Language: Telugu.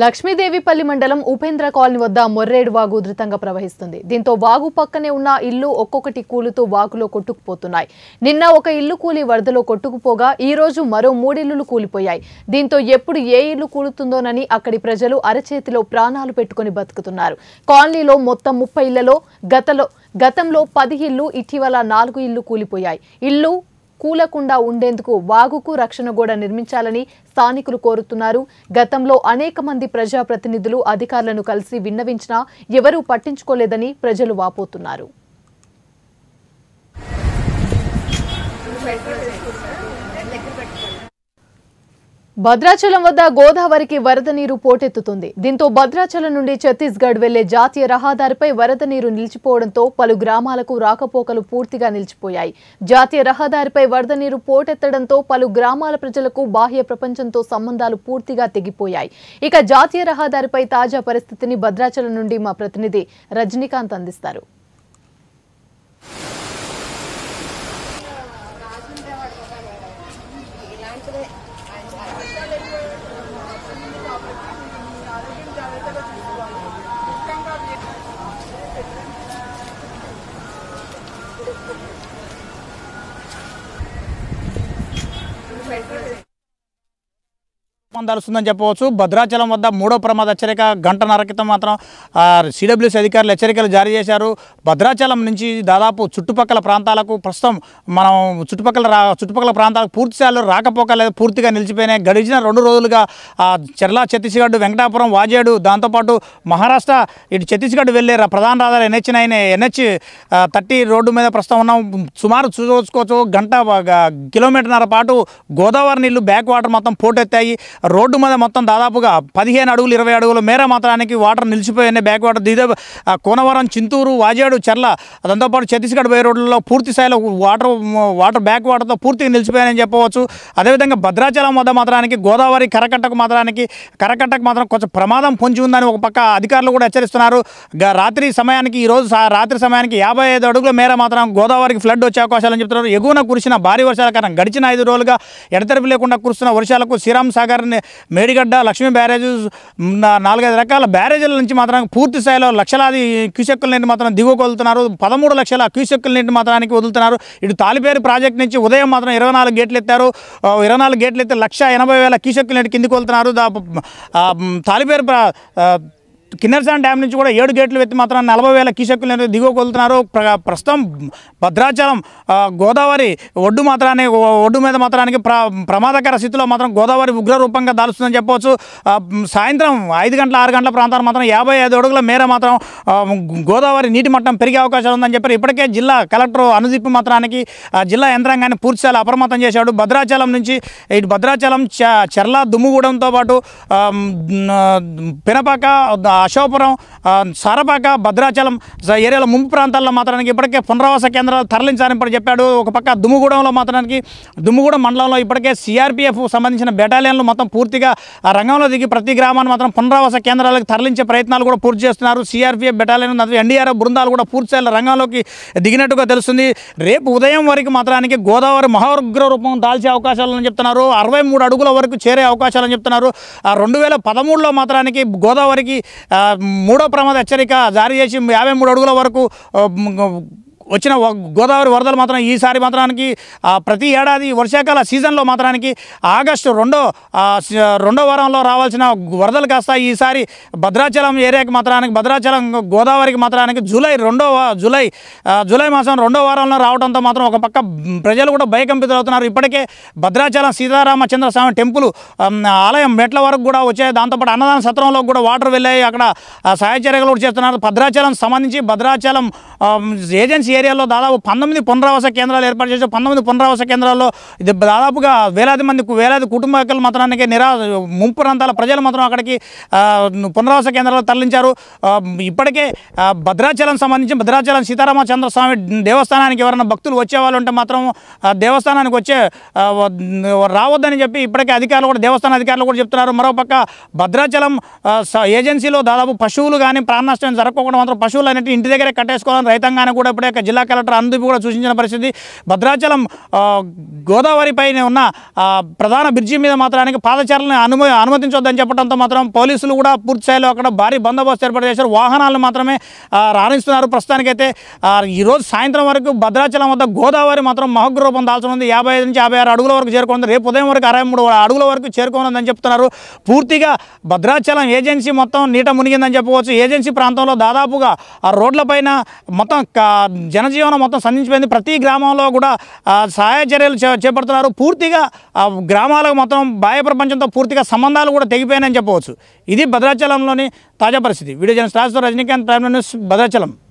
లక్ష్మీదేవిపల్లి మండలం ఉపేంద్ర కాలనీ వద్ద మొర్రేడు వాగు ఉధృతంగా ప్రవహిస్తుంది దీంతో వాగు పక్కనే ఉన్న ఇల్లు ఒక్కొక్కటి కూలుతూ వాగులో కొట్టుకుపోతున్నాయి నిన్న ఒక ఇల్లు కూలి వరదలో కొట్టుకుపోగా ఈ రోజు మరో మూడిల్లు కూలిపోయాయి దీంతో ఎప్పుడు ఏ ఇల్లు కూలుతుందోనని అక్కడి ప్రజలు అరచేతిలో ప్రాణాలు పెట్టుకుని బతుకుతున్నారు కాలనీలో మొత్తం ముప్పై ఇళ్లలో గతలో గతంలో పది ఇల్లు ఇటీవల నాలుగు ఇల్లు కూలిపోయాయి ఇల్లు కూలకుండా ఉండేందుకు వాగుకు రక్షణ గోడ నిర్మించాలని స్థానికులు కోరుతున్నారు గతంలో అనేక మంది ప్రజాప్రతినిధులు అధికారులను కలిసి విన్నవించినా ఎవరూ పట్టించుకోలేదని ప్రజలు వాపోతున్నారు భద్రాచలం వద్ద గోదావరికి వరద నీరు పోటెత్తుతుంది దీంతో భద్రాచలం నుండి ఛత్తీస్గఢ్ వెళ్లే జాతీయ రహదారిపై వరద నీరు నిలిచిపోవడంతో పలు గ్రామాలకు రాకపోకలు పూర్తిగా నిలిచిపోయాయి జాతీయ రహదారిపై వరద నీరు పోటెత్తడంతో పలు గ్రామాల ప్రజలకు బాహ్య ప్రపంచంతో సంబంధాలు పూర్తిగా తెగిపోయాయి ఇక జాతీయ రహదారిపై తాజా పరిస్థితిని భద్రాచలం నుండి మా ప్రతినిధి రజనీకాంత్ అందిస్తారు Thank you. ప్రమాదం చెప్పవచ్చు భద్రాచలం వద్ద మూడో ప్రమాద హెచ్చరిక గంటన్నర క్రితం మాత్రం సిడబ్ల్యూసీ అధికారులు హెచ్చరికలు జారీ చేశారు భద్రాచలం నుంచి దాదాపు చుట్టుపక్కల ప్రాంతాలకు ప్రస్తుతం మనం చుట్టుపక్కల చుట్టుపక్కల ప్రాంతాలకు పూర్తి స్థాయిలో రాకపోక లేదా పూర్తిగా నిలిచిపోయినాయి గడిచిన రెండు రోజులుగా చెర్లా ఛత్తీస్గఢ్ వెంకటాపురం వాజేడు దాంతోపాటు మహారాష్ట్ర ఇటు ఛత్తీస్గఢ్ వెళ్ళే ప్రధాన రహదారి NH nine NH thirty road మీద ప్రస్తుతం ఉన్నాం సుమారు చూసుకోవచ్చు గంట కిలోమీటర్ పాటు గోదావరి నీళ్లు బ్యాక్ వాటర్ మొత్తం పోటెత్తాయి రోడ్డు మీద మొత్తం దాదాపుగా పదిహేను అడుగులు ఇరవై అడుగుల మేర మాత్రానికి వాటర్ నిలిచిపోయాయి బ్యాక్ వాటర్ దిదే కోనవరం చింతూరు వాజేడు చెర్ల దాంతోపాటు ఛత్తీస్గఢ్ బై రోడ్లలో పూర్తి స్థాయిలో వాటర్ వాటర్ బ్యాక్ వాటర్తో పూర్తిగా నిలిచిపోయాయని చెప్పవచ్చు అదేవిధంగా భద్రాచలం వద్ద మాత్రానికి గోదావరి కరకట్టకు మాత్రానికి కరకట్టకు మాత్రం కొంచెం ప్రమాదం పొంచి ఉందని ఒక పక్క అధికారులు కూడా హెచ్చరిస్తున్నారు రాత్రి సమయానికి ఈరోజు రాత్రి సమయానికి యాభై ఐదు అడుగుల మేర మాత్రం గోదావరికి ఫ్లడ్ వచ్చే అవకాశాలని చెప్తున్నారు ఎగువన కురిసిన భారీ వర్షాల కారణం గడిచిన ఐదు రోజులుగా ఎడతెరిపి లేకుండా కురుస్తున్న వర్షాలకు శ్రీరామ్ సాగర్ మేడిగడ్డ లక్ష్మీ బ్యారేజెస్ నాలుగైదు రకాల బ్యారేజీల నుంచి మాత్రం పూర్తి స్థాయిలో లక్షలాది క్యూసెక్కుల నీటిని మాత్రం దిగువకు వదులుతున్నారు పదమూడు లక్షల క్యూసెక్కుల నీటిని మాత్రానికి వదులుతున్నారు ఇటు తాలిపేరు ప్రాజెక్ట్ నుంచి ఉదయం మాత్రం ఇరవై నాలుగు గేట్లు ఎత్తారు ఇరవై నాలుగు గేట్లు ఎత్తే లక్ష ఎనభై వేల క్యూసెక్కుల నీటి కిందికి వదులుతున్నారు తాలిపేరు కిన్నెరసాన్ డ్యామ్ నుంచి కూడా ఏడు గేట్లు ఎత్తి మాత్రం నలభై వేల నేను దిగువకొలుతున్నారు ప్ర ప్రస్తుతం భద్రాచలం గోదావరి ఒడ్డు మాత్రాన్ని ఒడ్డు మీద మాత్రానికి ప్ర ప్రమాదకర స్థితిలో మాత్రం గోదావరి ఉగ్రరూపంగా దాలుస్తుందని చెప్పవచ్చు సాయంత్రం ఐదు గంటల ఆరు గంటల ప్రాంతాలు మాత్రం యాభై ఐదు అడుగుల మేర మాత్రం గోదావరి నీటి మట్టం పెరిగే అవకాశాలు ఉందని చెప్పారు ఇప్పటికే జిల్లా కలెక్టర్ అనుదీప్ మాత్రానికి జిల్లా యంత్రాంగాన్ని పూర్తిస్థాయిలో అప్రమత్తం చేశాడు భద్రాచలం నుంచి ఇటు భద్రాచలం చెర్ల దుమ్ముగూడంతో పాటు పినపాక అశోపురం సారపాక భద్రాచలం ఏరియాలో ముంపు ప్రాంతాల్లో మాత్రానికి ఇప్పటికే పునరావాస కేంద్రాలు తరలించాలని ఇప్పుడు చెప్పాడు ఒక పక్క దుమ్ముగూడెంలో మాత్రానికి దుమ్ముగూడెం మండలంలో ఇప్పటికే సిఆర్పిఎఫ్ సంబంధించిన బెటాలియన్లు మొత్తం పూర్తిగా రంగంలో దిగి ప్రతి గ్రామాన్ని మాత్రం పునరావాస కేంద్రాలకు తరలించే ప్రయత్నాలు కూడా పూర్తి చేస్తున్నారు సిఆర్పిఎఫ్ బెటాలియన్ ఎన్డీఆర్ఎఫ్ బృందాలు కూడా పూర్తిస్థాయిలో రంగంలోకి దిగినట్టుగా తెలుస్తుంది రేపు ఉదయం వరకు మాత్రానికి గోదావరి మహాగ్ర రూపం దాల్చే అవకాశాలని చెప్తున్నారు అరవై అడుగుల వరకు చేరే అవకాశాలని చెప్తున్నారు రెండు వేల పదమూడులో మాత్రానికి గోదావరికి మూడో ప్రమాద హెచ్చరిక జారీ చేసి యాభై మూడు అడుగుల వరకు వచ్చిన గోదావరి వరదలు మాత్రం ఈసారి మాత్రానికి ప్రతి ఏడాది వర్షాకాల సీజన్లో మాత్రానికి ఆగస్టు రెండో రెండో వారంలో రావాల్సిన వరదలు కాస్త ఈసారి భద్రాచలం ఏరియాకి మాత్రానికి భద్రాచలం గోదావరికి మాత్రానికి జూలై రెండో జూలై జూలై మాసం రెండో వారంలో రావడంతో మాత్రం ఒక పక్క ప్రజలు కూడా భయకంపితులవుతున్నారు ఇప్పటికే భద్రాచలం సీతారామచంద్రస్వామి టెంపుల్ ఆలయం మెట్ల వరకు కూడా వచ్చాయి దాంతోపాటు అన్నదాన సత్రంలో కూడా వాటర్ వెళ్ళాయి అక్కడ సహాయ చర్యలు కూడా చేస్తున్నారు భద్రాచలం సంబంధించి భద్రాచలం ఏజెన్సీ ఏరియాలో దాదాపు పంతొమ్మిది పునరావాస కేంద్రాలు ఏర్పాటు చేసి పంతొమ్మిది పునరావాస కేంద్రాల్లో ఇది దాదాపుగా వేలాది మంది వేలాది కుటుంబాకల మాత్రానికి నిరా ముంపు ప్రాంతాల ప్రజలు మాత్రం అక్కడికి పునరావాస కేంద్రాలు తరలించారు ఇప్పటికే భద్రాచలం సంబంధించి భద్రాచలం సీతారామ స్వామి దేవస్థానానికి ఎవరైనా భక్తులు వచ్చేవాళ్ళు ఉంటే మాత్రం దేవస్థానానికి వచ్చే రావద్దని చెప్పి ఇప్పటికే అధికారులు కూడా దేవస్థాన అధికారులు కూడా చెప్తున్నారు మరోపక్క భద్రాచలం ఏజెన్సీలో దాదాపు పశువులు కానీ ప్రాణ నష్టం జరగకుండా మాత్రం పశువులు అనేవి ఇంటి దగ్గరే కట్టేసుకోవాలని రైతాంగానికి కూడా ఇప్పుడే జిల్లా కలెక్టర్ అందరిపీ కూడా సూచించిన పరిస్థితి భద్రాచలం గోదావరిపైన ఉన్న ప్రధాన బ్రిడ్జి మీద మాత్రానికి పాదచారులను అనుమ అనుమతించొద్దని చెప్పడంతో మాత్రం పోలీసులు కూడా పూర్తి స్థాయిలో అక్కడ భారీ బందోబస్తు ఏర్పాటు చేశారు వాహనాలను మాత్రమే రాణిస్తున్నారు ప్రస్తుతానికైతే ఈరోజు సాయంత్రం వరకు భద్రాచలం వద్ద గోదావరి మాత్రం మహగ్ర రూపం ఉంది యాభై ఐదు నుంచి యాభై ఆరు అడుగుల వరకు చేరుకుంది రేపు ఉదయం వరకు అరవై మూడు అడుగుల వరకు చేరుకోనుందని చెప్తున్నారు పూర్తిగా భద్రాచలం ఏజెన్సీ మొత్తం నీట మునిగిందని చెప్పవచ్చు ఏజెన్సీ ప్రాంతంలో దాదాపుగా ఆ రోడ్లపైన మొత్తం జనజీవనం మొత్తం సంధించిపోయింది ప్రతి గ్రామంలో కూడా సహాయ చర్యలు చేపడుతున్నారు పూర్తిగా గ్రామాలకు మొత్తం బాహ్య ప్రపంచంతో పూర్తిగా సంబంధాలు కూడా తెగిపోయాయని చెప్పవచ్చు ఇది భద్రాచలంలోని తాజా పరిస్థితి వీడియో జన రజనీకాంత్ టైమ్ న్యూస్ భద్రాచలం